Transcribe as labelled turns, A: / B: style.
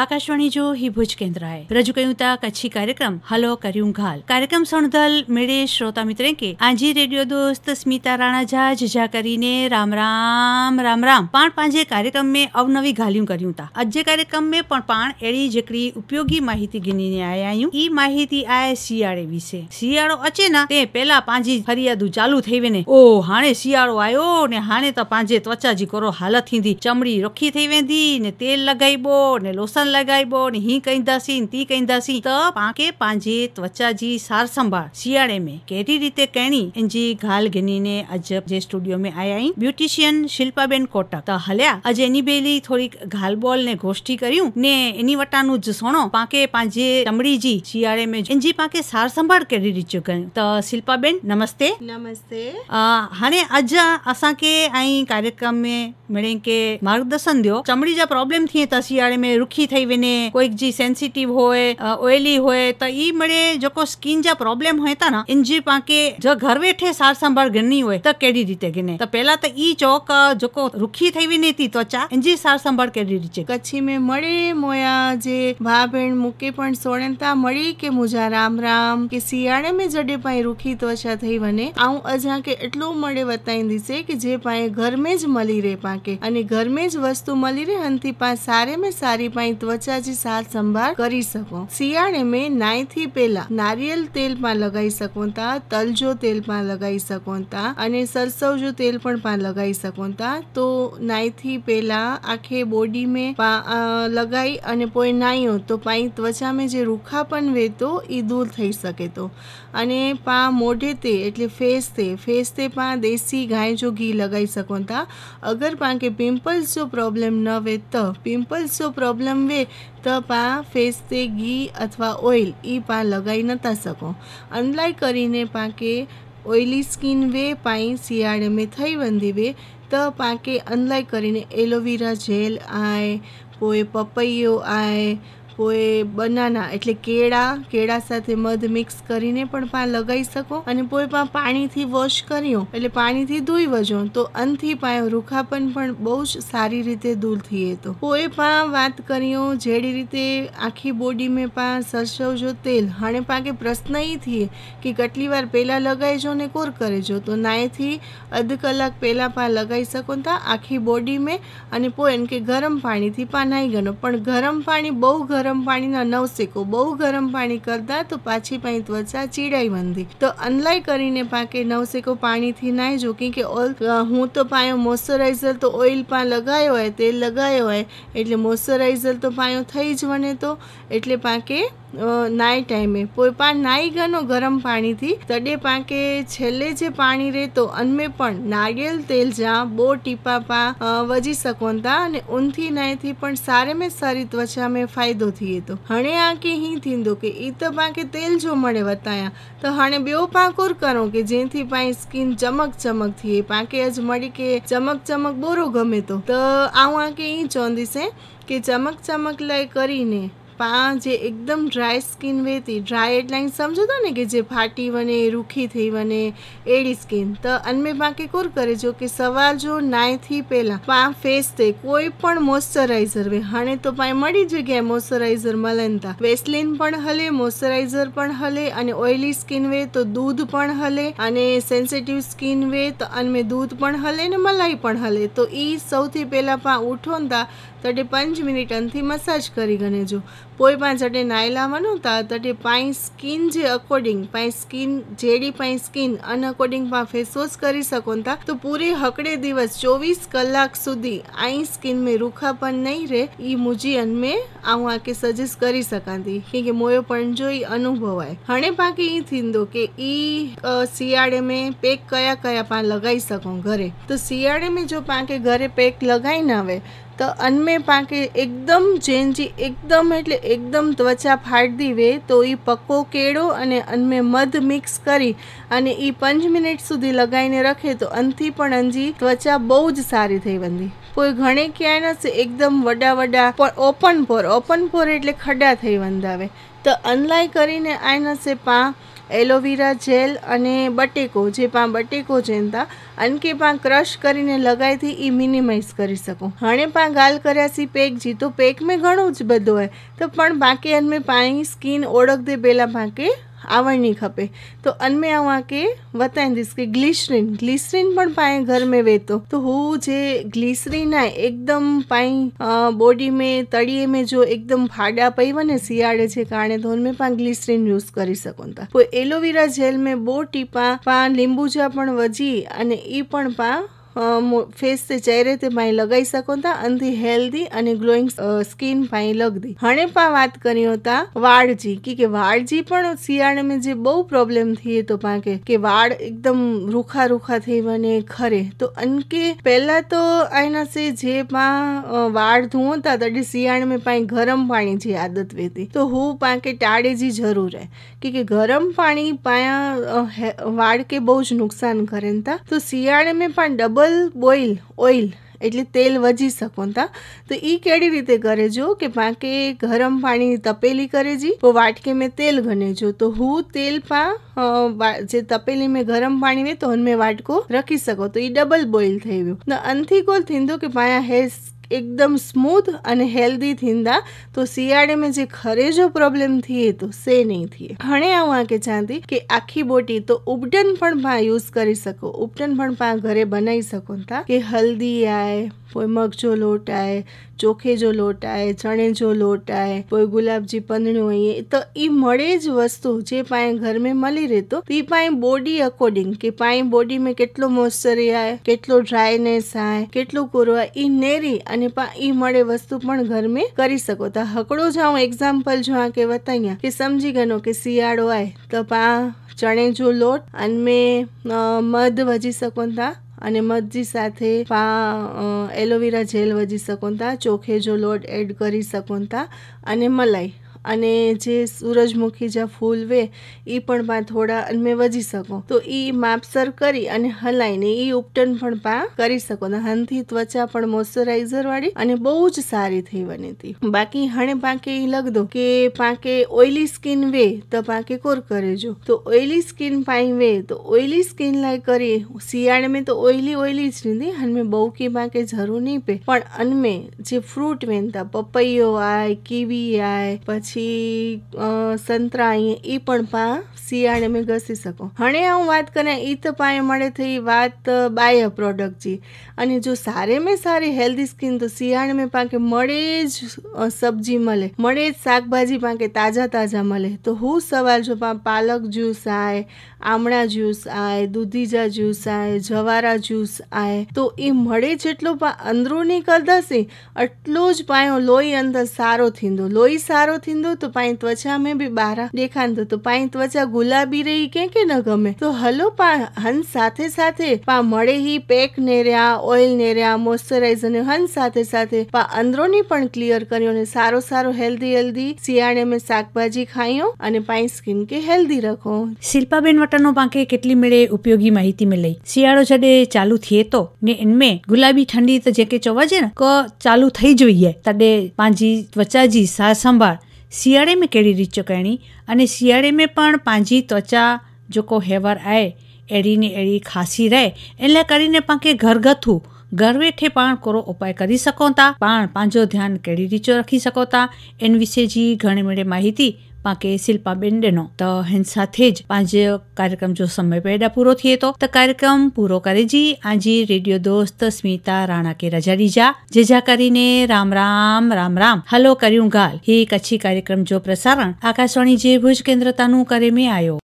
A: આકાશવાણી જો હી ભુજ કેન્દ્રાએ રજૂ કર્યું તા કચ્છી કાર્યક્રમ હલો કર્યું ઘાલ કાર્યક્રમ સણધલ મેળે શ્રોતા મિત્રે કે આજી રેડિયો દોસ્ત સ્મિતા રાણા ઝા જજા કરીને રામ રામ રામ રામ પણ પાંજે કાર્યક્રમ મેં અવનવી ઘાલ્યું કર્યું તા આજે કાર્યક્રમ મેં પણ પાણ એડી જેકરી ઉપયોગી માહિતી ગીનીને આયાયું ઈ માહિતી આય શિયાળે વિશે શિયાળો અચે ના તે પેલા પાંજી ફરિયાદું ચાલુ થઈવે ને ઓ હાણે શિયાળો આયો ને હાણે તો પાંજે ત્વચાજી કરો હાલત થીંધી ચમડી રોખી થઈ વેંધી ને તેલ લગાઈબો ને લોસા લોશન લગાવ્યો ને હી કહીદાસી તી કહીદાસી તો पंहिंजे त्वचा जी सार संभाल सियारे में कहिड़ी रीते कहणी इन जी घाल घिनी ने अज जे स्टूडियो में आया आई ब्यूटिशियन शिल्पा बेन कोटक त हलिया अॼु एनी बेली थोरी घाल बोल ने गोष्ठी करियूं ने इनी वटानु ज सोणो पाके पंहिंजे चमड़ी जी सियारे में इन जी पाके सार संभाल केरी रीचो कयूं त शिल्पा बेन नमस्ते नमस्ते हाणे अॼु असांखे ऐं कार्यक्रम में मिड़े के मार्गदर्शन ॾियो चमड़ी जा प्रॉब्लम थिए त सियारे में रुखी થઈ વને કોઈક જે સેન્સિટિવ હોય ઓઇલી હોય તો ઈ મળે જોકો સ્કિન જા પ્રોબ્લેમ હોય તા ના ઇનજી પાકે જો ઘર બેઠે સાર સંભાળ ગણની હોય તો કેડી રીતે ગણે તો પહેલા તો ઈ ચોક જોકો રૂખી થઈ વને હતી ત્વચા ઇનજી સાર સંભાળ કેડી રીતે કચ્છી મેં મળે
B: મોયા જે ભા ભેણ મૂકે પણ સોણતા મળી કે મુજા રામ રામ કે શિયાળે મેં જડે પાઈ રૂખી ત્વચા થઈ વને આઉં અજા કે એટલું મળે વતાઈ દીશે કે જે પાએ ઘર મે જ મળી રહે પાકે અને ઘર મે જ વસ્તુ મળી રહે હંતી પાંચ સારે મેં સારી પાઈ ત્વચાની સાર સંભાળ કરી શકો શિયાળે મેં નાયથી પહેલા નારિયેલ તેલમાં લગાવી શકો તા તલજો તેલમાં લગાવી શકો તા અને સરસવજો તેલ પણ પા લગાવી શકો તા તો નાયથી પહેલા આખે બોડી મેં લગાવી અને પોઈ નાહ્યો તો પાઈ ત્વચા મેં જે રૂખાપણ વહેતો એ દૂર થઈ શકે તો અને પા મોઢે તે એટલે ફેસ તે ફેસ તે પા દેશી ગાય જો ઘી લગાવી શકો તા અગર પા કે પિમ્પલ્સ જો પ્રોબ્લેમ ન વે તો પિમ્પલ્સ જો પ્રોબ્લેમ તમે તો પા ફેસ તે ઘી અથવા ઓઇલ એ પા લગાવી નતા શકો અનલાઈ કરીને પાકે ઓઇલી સ્કિન વે પાઈ શિયાળે મેં થઈ વંધી વે તો પાકે અનલાઈ કરીને એલોવેરા જેલ આય પોએ પપૈયો આય કોઈ બનાના એટલે કેળા કેળા સાથે મધ મિક્સ કરીને પણ પા લગાવી શકો અને પોએ પા પાણીથી વોશ કર્યો એટલે પાણીથી ધોઈ વજો તો અંતથી પાયો રૂખાપન પણ બહુ જ સારી રીતે દૂર થઈએ તો પોએ પા વાત કર્યો જેડી રીતે આખી બોડી મેં પા સરસવજો તેલ હાણે પાકે પ્રશ્ન એ થઈએ કે કેટલી વાર પહેલાં લગાવજો ને કોર કરેજો તો નાયથી અધ કલાક પહેલાં પા લગાવી શકો તા આખી બોડી મેં અને એમ કે ગરમ પાણીથી પા નાહી ગયો પણ ગરમ પાણી બહુ ગરમ ગરમ પાણીના નવ શેકો બહુ ગરમ પાણી કરતા તો પાછી પાણી ત્વચા ચીડાઈ બંધી તો અનલાઈ કરીને પાકે નવ શેકો પાણીથી નાહીજો કેમ કે ઓઇલ હું તો પાયો મોઇસ્ચરાઇઝર તો ઓઇલ પા લગાયો હોય તેલ લગાયો હોય એટલે મોઇસ્ચરાઇઝર તો પાયો થઈ જ વને તો એટલે પાકે નાઈ ટાઈમે પોઈપાન નાઈ ગનો ગરમ પાણીથી તડે પાકે છેલ્લે જે પાણી રહેતો અન્મે પણ નારિયેલ તેલ જ્યાં બો ટીપા પા વજી સકોનતા અને ઊનથી નાયથી પણ સારે મેં સારી ત્વચા મેં ફાયદો થઈએ તો હણે આંકે હી થીંદો કે ઈ તો પાકે તેલ જો મળે વતાયા તો હણે બેઓ પાકોર કરો કે જેથી પાઈ સ્કિન ચમક ચમક થઈએ પાકે જ મળી કે ચમક ચમક બોરો ગમે તો તો આવું આંકે ઈ ચોંદીસે કે ચમક ચમક લઈ કરીને પા જે એકદમ ડ્રાય સ્કિન વહેતી ડ્રાય એટલે સમજો તો ને કે જે ફાટી વને રૂખી થઈ વને એડી સ્કિન તો અનમે પા કે કોર કરે જો કે સવાર જો નાયથી પહેલાં પા ફેસ તે કોઈ પણ મોઇસ્ચરાઇઝર વે હણે તો પાય મળી જગ્યાએ મોઇસ્ચરાઇઝર મલનતા વેસ્લિન પણ હલે મોઇસ્ચરાઇઝર પણ હલે અને ઓઇલી સ્કિન વે તો દૂધ પણ હલે અને સેન્સિટિવ સ્કિન વે તો અનમે દૂધ પણ હલે ને મલાઈ પણ હલે તો એ સૌથી પહેલાં પા ઉઠોનતા તટે પંચ મિનિટ અંથી મસાજ કરી ગણે જો પોઈન્ટ 5 ને નાઈલા મનું તાતટી પાઈ સ્કિન જે અકોર્ડિંગ પાઈ સ્કિન જેડી પાઈ સ્કિન અનકોર્ડિંગ માં ફેસ વોશ કરી શકોં તો પૂરી હકડે દિવસ 24 કલાક સુધી આઈ સ્કિન મે રૂખાપણ નઈ રહે ઈ મુજી અનમે આવા કે સજેસ્ટ કરી શકાતી કે કે મોયો પણ જો અનુભવાય હણે પાકે ઈ થીંદો કે ઈ સીઆરએમ એ પેક કયા કયા પા લગાઈ શકો ઘરે તો સીઆરએમ મે જો પાકે ઘરે પેક લગાઈ નાવે તો અનમે પાકે એકદમ જેનજી એકદમ એટલે એકદમ ત્વચા ફાટદી વે તો એ પક્કો કેળો અને અનમે મધ મિક્સ કરી અને એ પાંચ મિનિટ સુધી લગાવીને રખે તો અનથી પણ અંજી ત્વચા બહુ જ સારી થઈ વંદી કોઈ ઘણે ક્યાંય નથી એકદમ વડા વડા પણ ઓપન પોર ઓપન પોર એટલે ખડા થઈ વંદાવે તો અનલાય કરીને આયનસે પા એલોવેરા જેલ અને બટેકો જે પાં બટેકો જેનતા અનકે પાં ક્રશ કરીને લગાવીથી એ મિનિમાઇઝ કરી શકું હણે પાં ગાલ કર્યાસી પેક જી તો પેક મેં ઘણું જ બધું હોય તો પણ બાકી અનમે પાણી સ્કીન ઓળખ દે પહેલાં ભાંકે आवड़ नहीं खपे तो अनमें आवां के वताईंदसि की ग्लिसरीन ग्लिसरीन पण पाण घर में वे थो तो हू जे ग्लिसरीन आहे एकदमि पाण बॉडी में तड़ीअ में जो एकदमि फाॾा पई वञे सियारे जे कारण त हुनमें पाण ग्लिसरीन यूज़ करे सघूं था पोइ एलोवेरा जेल में ॿ टीपा पाण लिंबू जा पण विझी अने ई पण पाण ફೇಸ್ ચહેરે તે પાણી લગાવી શકો હતા અનથી હેલ્ધી અને ગ્લોઈંગ સ્કિન પાણી લગતી હણે પા વાત કરી હતા વાળજી કે કે વાળજી પણ શિયાળે મેં જે બહુ પ્રોબ્લેમ થઈ તો પાકે કે વાળ એકદમ રૂખા રૂખા થઈ મને ખરે તો અનકે પહેલા તો આના સે જે પા વાળ ધોતા તડે શિયાળે મેં પાણી ગરમ પાણી જે આદત વેતી તો હું પાકે ટાળે જી જરૂર હે કે કે ગરમ પાણી પાયા વાળ કે બહુ જ નુકસાન કરે તો શિયાળે મેં પણ ડબલ ડબલ બોઇલ ઓઇલ એટલે તેલ વજી શકોતા તો એ કેવી રીતે કરે જો કે પાકે ગરમ પાણી તપેલી કરે જી તો વાટકે મેં તેલ ઘને જો તો હું તેલ પા જે તપેલી મેં ગરમ પાણી મેં તો મેં વાટકો રખી શકો તો એ ડબલ બોઇલ થઈ ગયું અંથી કોલ થીંદો કે પાયા હેસ एकदम स्मूथ અને હેલ્ધી થींदा તો શિયાળે મેં જે ખરે જો પ્રોબ્લેમ થઈએ તો સે નહીં થઈએ હણે આવું આ કે ચાંદી કે આખી બોટી તો ઉપટન પણ પા યુઝ કરી શકો ઉપટન પણ પા ઘરે બનાવી શકો તા કે હલ્દી આય કોઈ મગજો લોટ આય ચોખે જો લોટ આય ચણે જો લોટ આય કોઈ ગુલાબજી પંદણું હોય તો એ મળે જ વસ્તુ જે પાએ ઘર મેં મળી રહેતો તે પાએ બોડી અકોર્ડિંગ કે પાએ બોડી મેં કેટલો મોઇશ્ચર આય કેટલો ડ્રાયનેસ આય કેટલો કોરો એ નેરી અને અને ઈ મળે વસ્તુ પણ ઘર મેં કરી શકો તો હકડો જાઉં એક્ઝામ્પલ જો આ કે બતાવ્યા કે સમજી ગનો કે શિયાળો આય તો પા ચણે જો લોટ અને મેં મધ વજી શકો તા અને મધજી સાથે પા એલોવેરા જેલ વજી શકો તા ચોખે જો લોટ એડ કરી શકો તા અને મલાઈ અને જે સૂરજમુખી જે વે એ પણ બા થોડા અમે વજી શકો તો એ માપસર કરી અને હલાઈને એ ઉપટન પણ બા કરી શકો ને હનથી ત્વચા પણ મોઇશ્ચરાઇઝર વાળી અને બહુ જ સારી થઈ બની હતી બાકી હણે પાકે એ લગ કે પાકે ઓઇલી સ્કિન વે તો પાકે કોર કરેજો તો ઓઇલી સ્કિન પાઈ વે તો ઓઇલી સ્કિન લાઈ કરી શિયાળે મેં તો ઓઇલી ઓઇલી જ લીધી અને બહુ કે પાકે જરૂર નહીં પે પણ અનમે જે ફ્રૂટ વેનતા પપૈયો આય કીવી આય પછી પછી સંતરા એ પણ પા શિયાળે મેં ઘસી શકો હણે હું વાત કરે એ તો પાએ મળે થઈ વાત બાય પ્રોડક્ટ પ્રોડક્ટજી અને જો સારે મેં સારી હેલ્ધી સ્કીન તો શિયાળે મેં પાકે મળે જ સબ્જી મળે મળે જ શાકભાજી પાકે તાજા તાજા મળે તો હું સવાલ જો પા પાલક જ્યુસ આવે આમળા જ્યુસ આવે દૂધીજા જ્યુસ આવે જવારા જ્યુસ આવે તો એ મળે જેટલો પા અંદરૂની કરદાશે એટલો જ પાયો લોહી અંદર સારો થીંદો લોહી સારો થીંદો દો તો પાણી ત્વચા में भी બારા દેખાન દો તો પાણી ત્વચા ગુલાબી રહી કે કે ન ગમે તો હલો પા હંસ સાથે સાથે પા મળે હી પેક નેર્યા ઓઇલ નેર્યા મોઇસ્ચરાઇઝર ને હંસ સાથે સાથે પા અંદરોની પણ ક્લિયર કર્યો ને સારો સારો હેલ્ધી હેલ્ધી શિયાળે મેં શાકભાજી ખાયો અને પાણી સ્કિન કે હેલ્ધી રખો
A: શિલ્પાબેન વટાનો પાંકે કેટલી મેળે ઉપયોગી માહિતી મિલાઈ શિયાળો જડે ચાલુ થયે તો ને એનમે ગુલાબી ઠંડી તો જે કે ચોવા છે ને ક ચાલુ થઈ જોઈએ તડે પાંજી ત્વચા જી સાર સંભાળ सियाड़े में कहिड़ी रीति करिणी अने सियाड़े में पण पंहिंजी त्वचा जेको हेवर आहे अहिड़ी ने अहिड़ी ख़ासी रहे इन लाइ करीने पाण खे घरगथ्थू घर वेठे पाण कहिड़ो उपाय करी सघूं था पाण पंहिंजो ध्यानु कहिड़ी रीति रखी सघो था इन विषय जी घणी मिड़े माहिती બાકી શિલ્પાબેન ડેનો તો હેન સાથે જ પાંચ કાર્યક્રમ જો સમય પેડા પૂરો થઈએ તો તો કાર્યક્રમ પૂરો કરેજી આજી રેડિયો દોસ્ત સ્મિતા રાણા કે રજા રીજા જેજા કરીને રામ રામ રામ રામ હલો કર્યું ગાલ હે કચ્છી કાર્યક્રમ જો પ્રસારણ આકાશવાણી જે ભુજ કેન્દ્રતાનું કરે મેં આયો